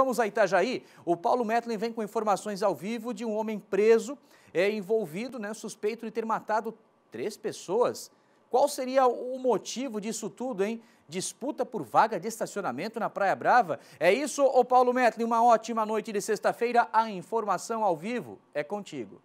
Vamos a Itajaí. O Paulo Metlin vem com informações ao vivo de um homem preso, é, envolvido, né, suspeito de ter matado três pessoas. Qual seria o motivo disso tudo, hein? Disputa por vaga de estacionamento na Praia Brava? É isso, ô Paulo Metlin. Uma ótima noite de sexta-feira. A informação ao vivo é contigo.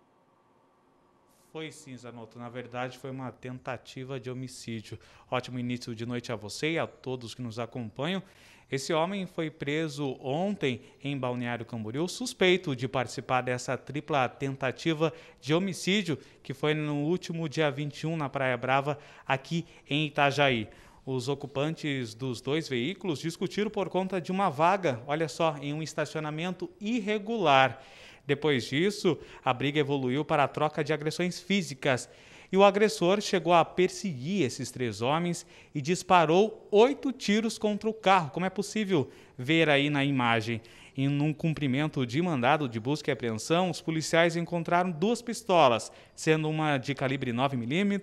Foi sim, Zanotto. Na verdade, foi uma tentativa de homicídio. Ótimo início de noite a você e a todos que nos acompanham. Esse homem foi preso ontem em Balneário Camboriú, suspeito de participar dessa tripla tentativa de homicídio que foi no último dia 21 na Praia Brava, aqui em Itajaí. Os ocupantes dos dois veículos discutiram por conta de uma vaga, olha só, em um estacionamento irregular. Depois disso, a briga evoluiu para a troca de agressões físicas e o agressor chegou a perseguir esses três homens e disparou oito tiros contra o carro, como é possível ver aí na imagem. Em um cumprimento de mandado de busca e apreensão, os policiais encontraram duas pistolas, sendo uma de calibre 9mm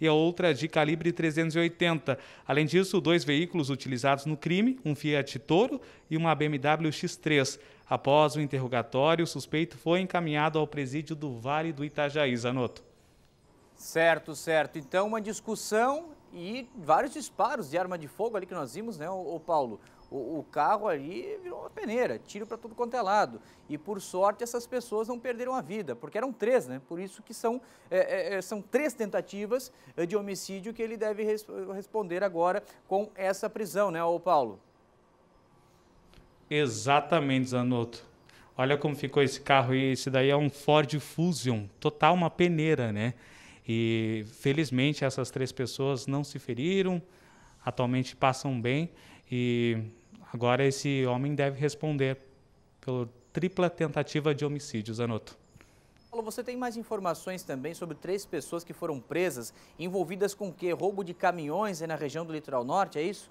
e a outra de calibre 380. Além disso, dois veículos utilizados no crime, um Fiat Toro e uma BMW X3. Após o interrogatório, o suspeito foi encaminhado ao presídio do Vale do Itajaí, Zanotto. Certo, certo. Então, uma discussão e vários disparos de arma de fogo ali que nós vimos, né, o Paulo? O, o carro ali virou uma peneira, tiro para tudo quanto é lado. E por sorte essas pessoas não perderam a vida, porque eram três, né? Por isso que são, é, é, é são três tentativas eh, de homicídio que ele deve res responder agora com essa prisão, né, ô Paulo? Exatamente, Zanotto. Olha como ficou esse carro aí. Esse daí é um Ford Fusion, total uma peneira, né? E felizmente essas três pessoas não se feriram, atualmente passam bem. E agora esse homem deve responder pela tripla tentativa de homicídio, Zanotto. Paulo, você tem mais informações também sobre três pessoas que foram presas envolvidas com o quê? Roubo de caminhões na região do litoral norte, é isso?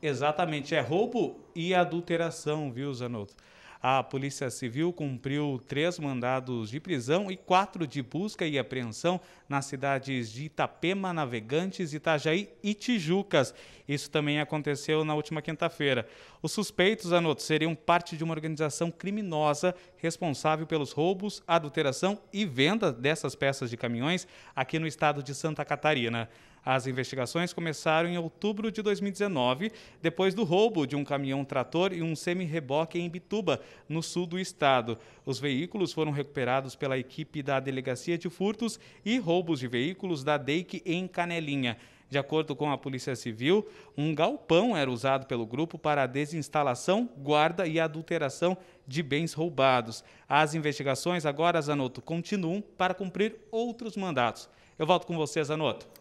Exatamente, é roubo e adulteração, viu, Zanotto? A Polícia Civil cumpriu três mandados de prisão e quatro de busca e apreensão nas cidades de Itapema, Navegantes, Itajaí e Tijucas. Isso também aconteceu na última quinta-feira. Os suspeitos, anoto, seriam parte de uma organização criminosa responsável pelos roubos, adulteração e venda dessas peças de caminhões aqui no estado de Santa Catarina. As investigações começaram em outubro de 2019, depois do roubo de um caminhão-trator e um semi-reboque em Bituba, no sul do estado. Os veículos foram recuperados pela equipe da Delegacia de Furtos e Roubos de Veículos da DEIC em Canelinha. De acordo com a Polícia Civil, um galpão era usado pelo grupo para a desinstalação, guarda e adulteração de bens roubados. As investigações agora, Zanotto, continuam para cumprir outros mandatos. Eu volto com você, Zanotto.